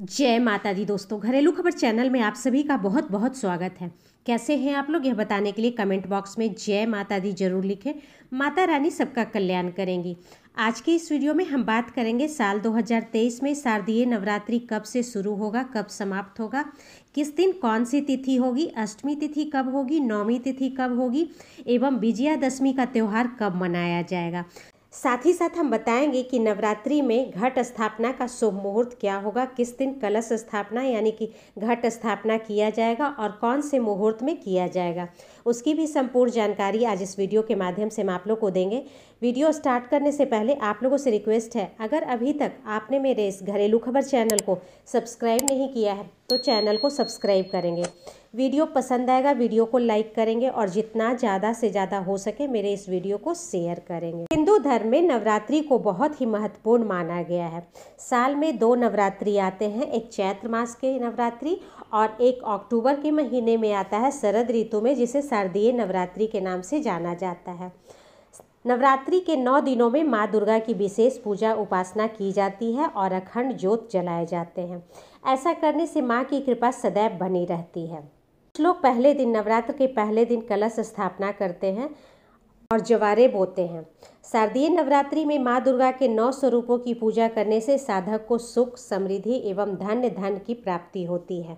जय माता दी दोस्तों घरेलू खबर चैनल में आप सभी का बहुत बहुत स्वागत है कैसे हैं आप लोग यह बताने के लिए कमेंट बॉक्स में जय माता दी जरूर लिखें माता रानी सबका कल्याण करेंगी आज के इस वीडियो में हम बात करेंगे साल 2023 में शारदीय नवरात्रि कब से शुरू होगा कब समाप्त होगा किस दिन कौन सी तिथि होगी अष्टमी तिथि कब होगी नौमी तिथि कब होगी एवं विजयादशमी का त्यौहार कब मनाया जाएगा साथ ही साथ हम बताएंगे कि नवरात्रि में घट स्थापना का शुभ मुहूर्त क्या होगा किस दिन कलश स्थापना यानी कि घट स्थापना किया जाएगा और कौन से मुहूर्त में किया जाएगा उसकी भी संपूर्ण जानकारी आज इस वीडियो के माध्यम से हम आप लोग को देंगे वीडियो स्टार्ट करने से पहले आप लोगों से रिक्वेस्ट है अगर अभी तक आपने मेरे इस घरेलू खबर चैनल को सब्सक्राइब नहीं किया है तो चैनल को सब्सक्राइब करेंगे वीडियो पसंद आएगा वीडियो को लाइक करेंगे और जितना ज़्यादा से ज़्यादा हो सके मेरे इस वीडियो को शेयर करेंगे हिंदू धर्म में नवरात्रि को बहुत ही महत्वपूर्ण माना गया है साल में दो नवरात्रि आते हैं एक चैत्र मास के नवरात्रि और एक अक्टूबर के महीने में आता है शरद ऋतु में जिसे शारदीय नवरात्रि के नाम से जाना जाता है नवरात्रि के नौ दिनों में माँ दुर्गा की विशेष पूजा उपासना की जाती है और अखंड जोत जलाए जाते हैं ऐसा करने से माँ की कृपा सदैव बनी रहती है कुछ लोग पहले दिन नवरात्र के पहले दिन कलश स्थापना करते हैं और जवारे बोते हैं शारदीय नवरात्रि में माँ दुर्गा के नौ स्वरूपों की पूजा करने से साधक को सुख समृद्धि एवं धन्य धन की प्राप्ति होती है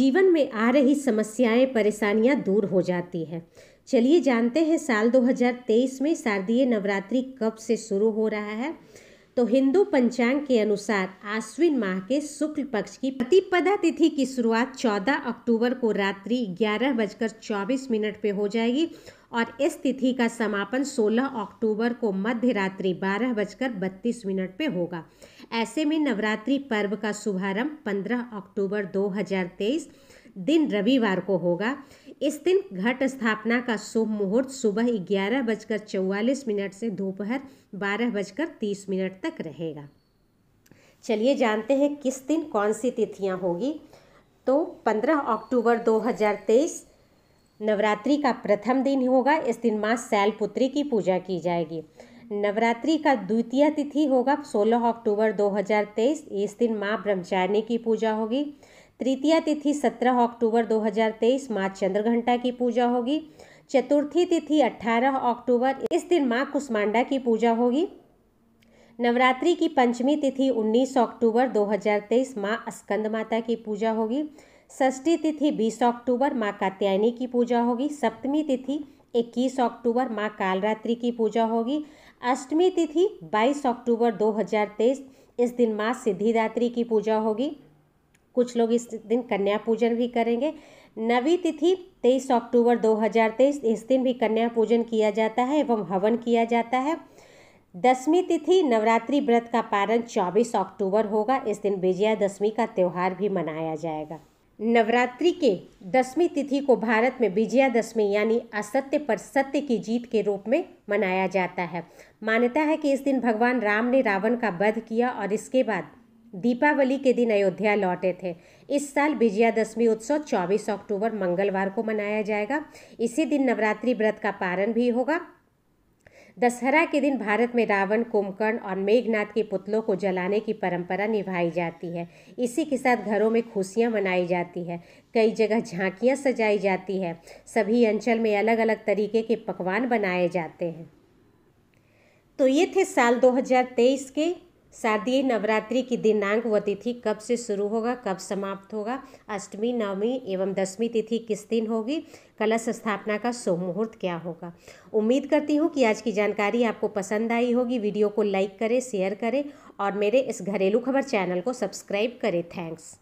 जीवन में आ रही समस्याएं परेशानियां दूर हो जाती हैं चलिए जानते हैं साल 2023 में शारदीय नवरात्रि कब से शुरू हो रहा है तो हिंदू पंचांग के अनुसार आश्विन माह के शुक्ल पक्ष की प्रतिपदा तिथि की शुरुआत 14 अक्टूबर को रात्रि ग्यारह बजकर चौबीस मिनट पे हो जाएगी और इस तिथि का समापन 16 अक्टूबर को मध्य रात्रि बारह बजकर बत्तीस मिनट पे होगा ऐसे में नवरात्रि पर्व का शुभारंभ 15 अक्टूबर 2023 दिन रविवार को होगा इस दिन घट स्थापना का शुभ मुहूर्त सुबह ग्यारह बजकर चौवालीस मिनट से दोपहर बारह बजकर तीस मिनट तक रहेगा चलिए जानते हैं किस दिन कौन सी तिथियां होगी तो 15 अक्टूबर 2023 नवरात्रि का प्रथम दिन होगा इस दिन माँ शैलपुत्री की पूजा की जाएगी नवरात्रि का द्वितीय तिथि होगा 16 अक्टूबर 2023 इस दिन माँ ब्रह्मचारिणी की पूजा होगी तृतीया तिथि 17 अक्टूबर 2023 माँ चंद्र घंटा की पूजा होगी चतुर्थी तिथि 18 अक्टूबर इस दिन माँ कुष्मांडा की पूजा होगी नवरात्रि की पंचमी तिथि 19 अक्टूबर 2023 माँ स्कंद माता की पूजा होगी षष्ठी तिथि 20 अक्टूबर माँ कात्यायनी की पूजा होगी सप्तमी तिथि 21 अक्टूबर माँ कालरात्रि की पूजा होगी अष्टमी तिथि 22 अक्टूबर 2023 इस दिन माँ सिद्धिदात्री की पूजा होगी कुछ लोग इस दिन कन्या पूजन भी करेंगे नवी तिथि 23 अक्टूबर 2023 इस दिन भी कन्या पूजन किया जाता है एवं हवन किया जाता है दसवीं तिथि नवरात्रि व्रत का पारण 24 अक्टूबर होगा इस दिन विजयादशमी का त्यौहार भी मनाया जाएगा नवरात्रि के दसवीं तिथि को भारत में विजयादशमी यानी असत्य पर सत्य की जीत के रूप में मनाया जाता है मान्यता है कि इस दिन भगवान राम ने रावण का वध किया और इसके बाद दीपावली के दिन अयोध्या लौटे थे इस साल विजयादशमी उत्सव 24 अक्टूबर मंगलवार को मनाया जाएगा इसी दिन नवरात्रि व्रत का पारण भी होगा दशहरा के दिन भारत में रावण कुंभकर्ण और मेघनाथ के पुतलों को जलाने की परंपरा निभाई जाती है इसी के साथ घरों में खुशियां मनाई जाती है कई जगह झांकियां सजाई जाती है सभी अंचल में अलग अलग तरीके के पकवान बनाए जाते हैं तो ये थे साल 2023 के शादी नवरात्रि की दिनांक व तिथि कब से शुरू होगा कब समाप्त होगा अष्टमी नवमी एवं दसवीं तिथि किस दिन होगी कलश स्थापना का शुभ मुहूर्त क्या होगा उम्मीद करती हूँ कि आज की जानकारी आपको पसंद आई होगी वीडियो को लाइक करें शेयर करें और मेरे इस घरेलू खबर चैनल को सब्सक्राइब करें थैंक्स